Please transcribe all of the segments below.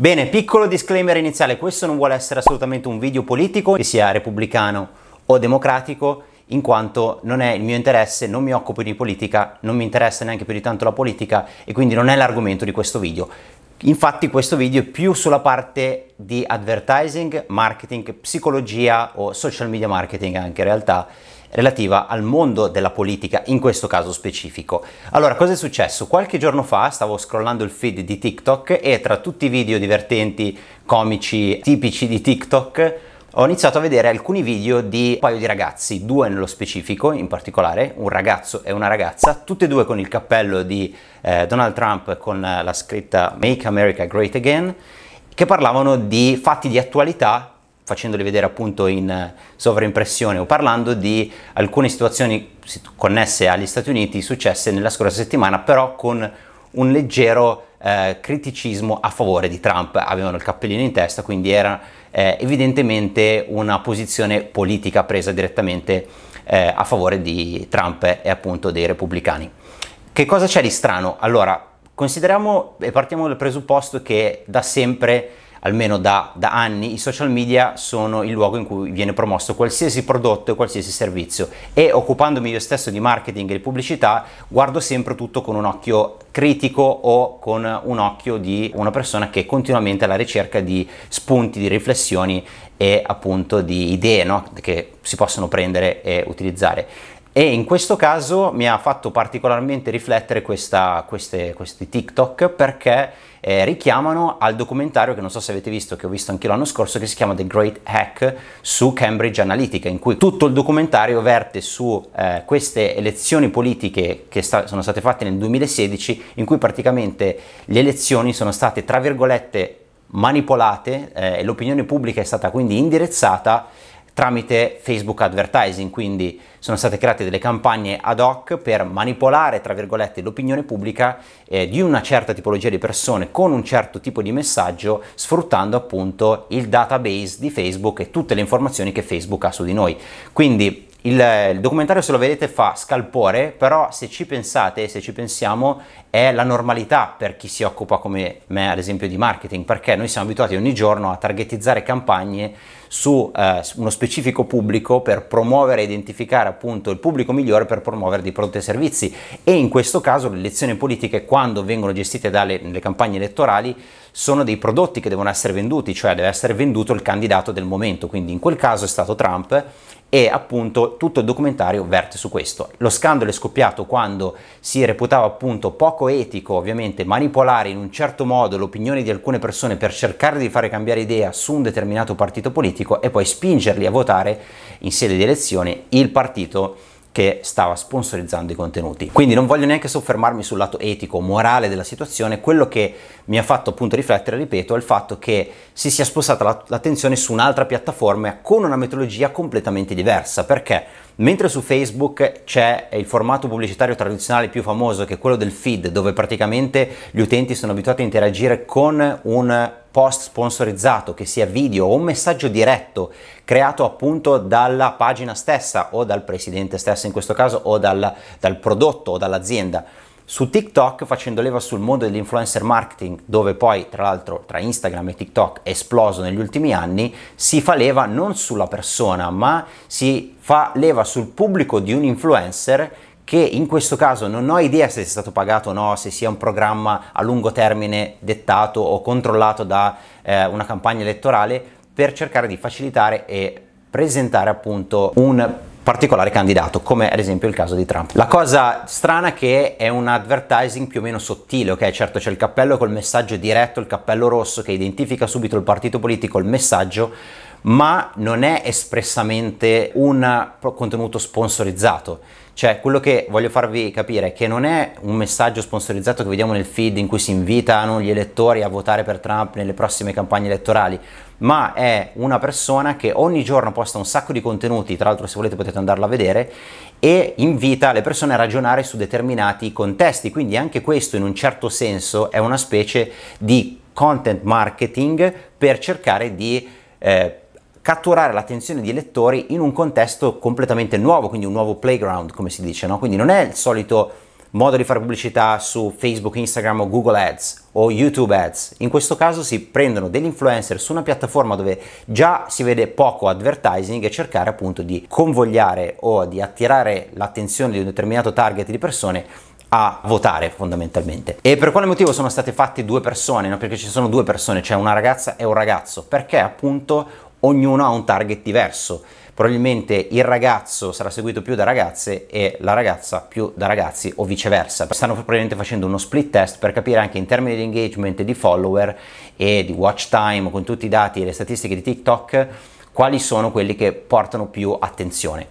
Bene, piccolo disclaimer iniziale, questo non vuole essere assolutamente un video politico, che sia repubblicano o democratico, in quanto non è il mio interesse, non mi occupo di politica, non mi interessa neanche più di tanto la politica e quindi non è l'argomento di questo video. Infatti questo video è più sulla parte di advertising, marketing, psicologia o social media marketing anche in realtà relativa al mondo della politica, in questo caso specifico. Allora, cosa è successo? Qualche giorno fa stavo scrollando il feed di TikTok e tra tutti i video divertenti, comici, tipici di TikTok, ho iniziato a vedere alcuni video di un paio di ragazzi, due nello specifico in particolare, un ragazzo e una ragazza, tutti e due con il cappello di eh, Donald Trump con la scritta Make America Great Again, che parlavano di fatti di attualità facendoli vedere appunto in eh, sovraimpressione o parlando di alcune situazioni connesse agli Stati Uniti successe nella scorsa settimana, però con un leggero eh, criticismo a favore di Trump. Avevano il cappellino in testa, quindi era eh, evidentemente una posizione politica presa direttamente eh, a favore di Trump e appunto dei repubblicani. Che cosa c'è di strano? Allora, consideriamo e partiamo dal presupposto che da sempre almeno da, da, anni, i social media sono il luogo in cui viene promosso qualsiasi prodotto e qualsiasi servizio e occupandomi io stesso di marketing e pubblicità guardo sempre tutto con un occhio critico o con un occhio di una persona che è continuamente alla ricerca di spunti, di riflessioni e appunto di idee no? che si possono prendere e utilizzare. E in questo caso mi ha fatto particolarmente riflettere questa, queste, questi TikTok perché eh, richiamano al documentario che non so se avete visto, che ho visto anche l'anno scorso, che si chiama The Great Hack su Cambridge Analytica, in cui tutto il documentario verte su eh, queste elezioni politiche che sta- sono state fatte nel 2016, in cui praticamente le elezioni sono state, tra virgolette, manipolate eh, e l'opinione pubblica è stata quindi indirizzata tramite Facebook Advertising, quindi sono state create delle campagne ad hoc per manipolare, tra virgolette, l'opinione pubblica eh, di una certa tipologia di persone con un certo tipo di messaggio, sfruttando appunto il database di Facebook e tutte le informazioni che Facebook ha su di noi. Quindi il, eh, il, documentario, se lo vedete, fa scalpore, però se ci pensate, se ci pensiamo, è la normalità per chi si occupa come me, ad esempio, di marketing, perché noi siamo abituati ogni giorno a targetizzare campagne su eh, uno specifico pubblico per promuovere e identificare appunto il pubblico migliore per promuovere dei prodotti e servizi e in questo caso le elezioni politiche quando vengono gestite dalle campagne elettorali sono dei prodotti che devono essere venduti, cioè deve essere venduto il candidato del momento, quindi in quel caso è stato Trump e appunto tutto il documentario verte su questo. Lo scandalo è scoppiato quando si reputava appunto poco etico ovviamente manipolare in un certo modo l'opinione di alcune persone per cercare di fare cambiare idea su un determinato partito politico e poi spingerli a votare in sede di elezione il partito che stava sponsorizzando i contenuti. Quindi non voglio neanche soffermarmi sul lato etico, morale della situazione, quello che mi ha fatto appunto riflettere, ripeto, è il fatto che si sia spostata l'attenzione su un'altra piattaforma con una metodologia completamente diversa, perché mentre su Facebook c'è il formato pubblicitario tradizionale più famoso che è quello del feed, dove praticamente gli utenti sono abituati a interagire con un post sponsorizzato, che sia video o un messaggio diretto creato appunto dalla pagina stessa o dal presidente stesso in questo caso o dal, dal prodotto o dall'azienda. Su TikTok facendo leva sul mondo dell'influencer marketing, dove poi tra l'altro tra Instagram e TikTok è esploso negli ultimi anni, si fa leva non sulla persona, ma si fa leva sul pubblico di un influencer che in questo caso non ho idea se sia stato pagato o no, se sia un programma a lungo termine dettato o controllato da eh, una campagna elettorale per cercare di facilitare e presentare appunto un particolare candidato, come ad esempio il caso di Trump. La cosa strana è che è un advertising più o meno sottile, ok? Certo c'è il cappello col messaggio diretto, il cappello rosso che identifica subito il partito politico, il messaggio, ma non è espressamente un contenuto sponsorizzato. Cioè, quello che voglio farvi capire è che non è un messaggio sponsorizzato che vediamo nel feed in cui si invitano gli elettori a votare per Trump nelle prossime campagne elettorali, ma è una persona che ogni giorno posta un sacco di contenuti, tra l'altro se volete potete andarlo a vedere, e invita le persone a ragionare su determinati contesti, quindi anche questo in un certo senso è una specie di content marketing per cercare di... Eh, catturare l'attenzione di lettori in un contesto completamente nuovo, quindi un nuovo playground, come si dice, no? Quindi non è il solito modo di fare pubblicità su Facebook, Instagram o Google Ads o YouTube Ads. In questo caso si prendono degli influencer su una piattaforma dove già si vede poco advertising e cercare appunto di convogliare o di attirare l'attenzione di un determinato target di persone a votare fondamentalmente. E per quale motivo sono state fatte due persone? No? Perché ci sono due persone, cioè una ragazza e un ragazzo, perché appunto ognuno ha un target diverso. Probabilmente il ragazzo sarà seguito più da ragazze e la ragazza più da ragazzi o viceversa. Stanno probabilmente facendo uno split test per capire anche in termini di engagement, di follower e di watch time con tutti i dati e le statistiche di TikTok quali sono quelli che portano più attenzione.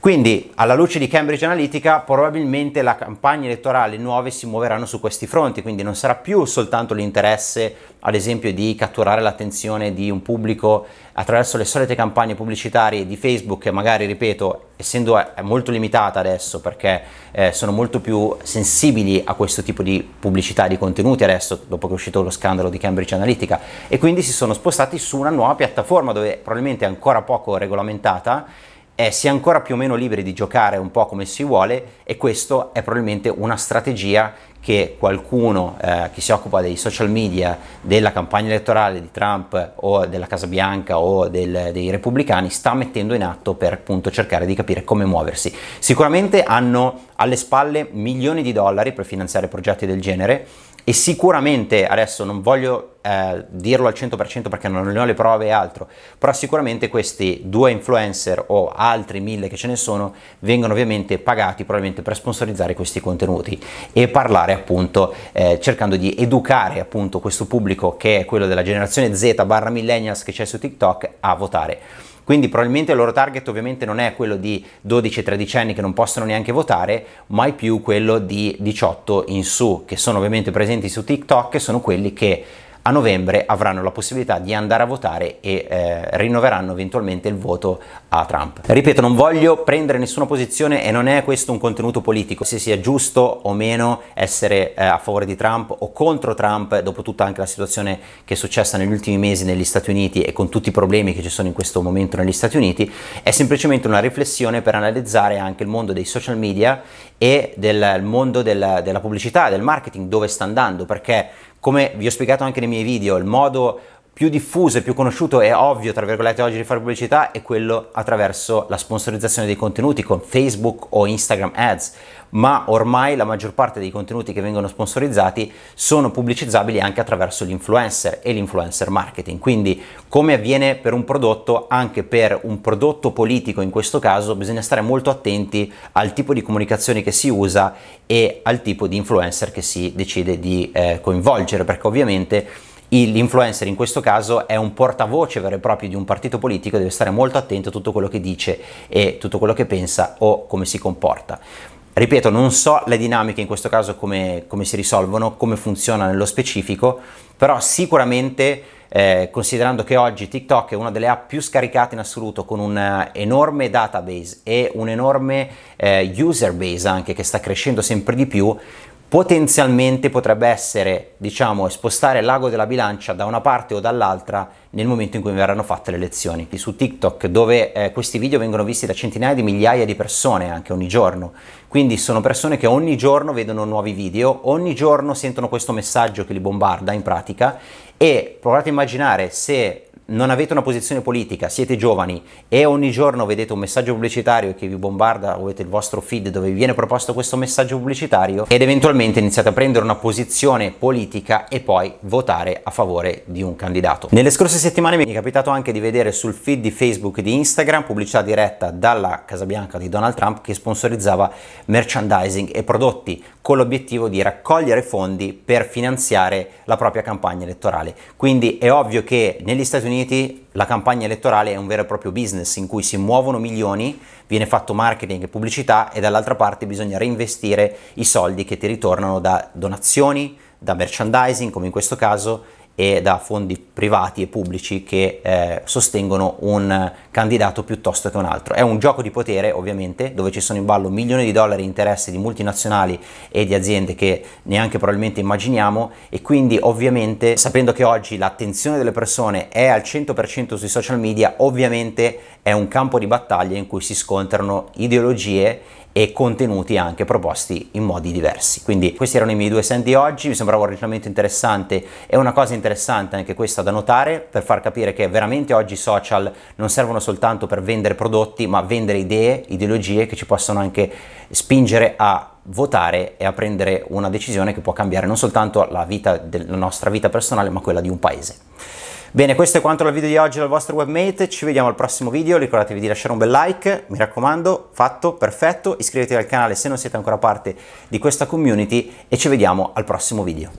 Quindi, alla luce di Cambridge Analytica, probabilmente le campagne elettorali nuove si muoveranno su questi fronti, quindi non sarà più soltanto l'interesse, ad esempio, di catturare l'attenzione di un pubblico attraverso le solite campagne pubblicitarie di Facebook, che magari, ripeto, essendo molto limitata adesso, perché eh, sono molto più sensibili a questo tipo di pubblicità di contenuti adesso, dopo che è uscito lo scandalo di Cambridge Analytica, e quindi si sono spostati su una nuova piattaforma dove probabilmente è ancora poco regolamentata eh, si è ancora più o meno liberi di giocare un po' come si vuole e questa è probabilmente una strategia che qualcuno eh, che si occupa dei social media, della campagna elettorale di Trump o della Casa Bianca o del, dei repubblicani sta mettendo in atto per appunto cercare di capire come muoversi. Sicuramente hanno alle spalle milioni di dollari per finanziare progetti del genere e sicuramente, adesso non voglio eh, dirlo al 100% perché non ne ho le prove e altro, però sicuramente questi due influencer o altri mille che ce ne sono vengono ovviamente pagati probabilmente per sponsorizzare questi contenuti e parlare appunto eh, cercando di educare appunto questo pubblico che è quello della generazione Z barra millennials che c'è su TikTok a votare. Quindi probabilmente il loro target ovviamente non è quello di 12-13 anni che non possono neanche votare, ma è più quello di 18 in su, che sono ovviamente presenti su TikTok e sono quelli che a novembre avranno la possibilità di andare a votare e eh, rinnoveranno eventualmente il voto a Trump. Ripeto, non voglio prendere nessuna posizione e non è questo un contenuto politico, se sia giusto o meno essere eh, a favore di Trump o contro Trump, dopo tutta anche la situazione che è successa negli ultimi mesi negli Stati Uniti e con tutti i problemi che ci sono in questo momento negli Stati Uniti, è semplicemente una riflessione per analizzare anche il mondo dei social media e del mondo della, della pubblicità, del marketing, dove sta andando, perché come vi ho spiegato anche nei miei video, il modo più diffuso e più conosciuto e ovvio, tra virgolette, oggi di fare pubblicità è quello attraverso la sponsorizzazione dei contenuti con Facebook o Instagram Ads, ma ormai la maggior parte dei contenuti che vengono sponsorizzati sono pubblicizzabili anche attraverso l'influencer e l'influencer marketing. Quindi, come avviene per un prodotto, anche per un prodotto politico in questo caso, bisogna stare molto attenti al tipo di comunicazione che si usa e al tipo di influencer che si decide di eh, coinvolgere, perché ovviamente l'influencer in questo caso è un portavoce vero e proprio di un partito politico e deve stare molto attento a tutto quello che dice e tutto quello che pensa o come si comporta. Ripeto, non so le dinamiche in questo caso come, come si risolvono, come funziona nello specifico, però sicuramente eh, considerando che oggi TikTok è una delle app più scaricate in assoluto con un enorme database e un enorme eh, user base anche che sta crescendo sempre di più, potenzialmente potrebbe essere, diciamo, spostare l'ago della bilancia da una parte o dall'altra nel momento in cui verranno fatte le elezioni. Su TikTok, dove eh, questi video vengono visti da centinaia di migliaia di persone anche ogni giorno, quindi sono persone che ogni giorno vedono nuovi video, ogni giorno sentono questo messaggio che li bombarda in pratica e provate a immaginare se non avete una posizione politica, siete giovani e ogni giorno vedete un messaggio pubblicitario che vi bombarda, avete il vostro feed dove vi viene proposto questo messaggio pubblicitario ed eventualmente iniziate a prendere una posizione politica e poi votare a favore di un candidato. Nelle scorse settimane mi è capitato anche di vedere sul feed di Facebook e di Instagram pubblicità diretta dalla Casa Bianca di Donald Trump che sponsorizzava merchandising e prodotti con l'obiettivo di raccogliere fondi per finanziare la propria campagna elettorale. Quindi è ovvio che negli Stati Uniti Uniti la campagna elettorale è un vero e proprio business in cui si muovono milioni, viene fatto marketing e pubblicità e dall'altra parte bisogna reinvestire i soldi che ti ritornano da donazioni, da merchandising come in questo caso e da fondi privati e pubblici che eh, sostengono un candidato piuttosto che un altro. È un gioco di potere ovviamente dove ci sono in ballo milioni di dollari di interessi di multinazionali e di aziende che neanche probabilmente immaginiamo e quindi ovviamente sapendo che oggi l'attenzione delle persone è al 100% sui social media ovviamente è un campo di battaglia in cui si scontrano ideologie e contenuti anche proposti in modi diversi. Quindi questi erano i miei due senti di oggi, mi sembrava un ragionamento interessante e una cosa interessante interessante anche questa da notare per far capire che veramente oggi i social non servono soltanto per vendere prodotti, ma vendere idee, ideologie che ci possono anche spingere a votare e a prendere una decisione che può cambiare non soltanto la, vita, la nostra vita personale, ma quella di un paese. Bene, questo è quanto dal video di oggi dal vostro webmate, ci vediamo al prossimo video, ricordatevi di lasciare un bel like, mi raccomando, fatto, perfetto, iscrivetevi al canale se non siete ancora parte di questa community e ci vediamo al prossimo video.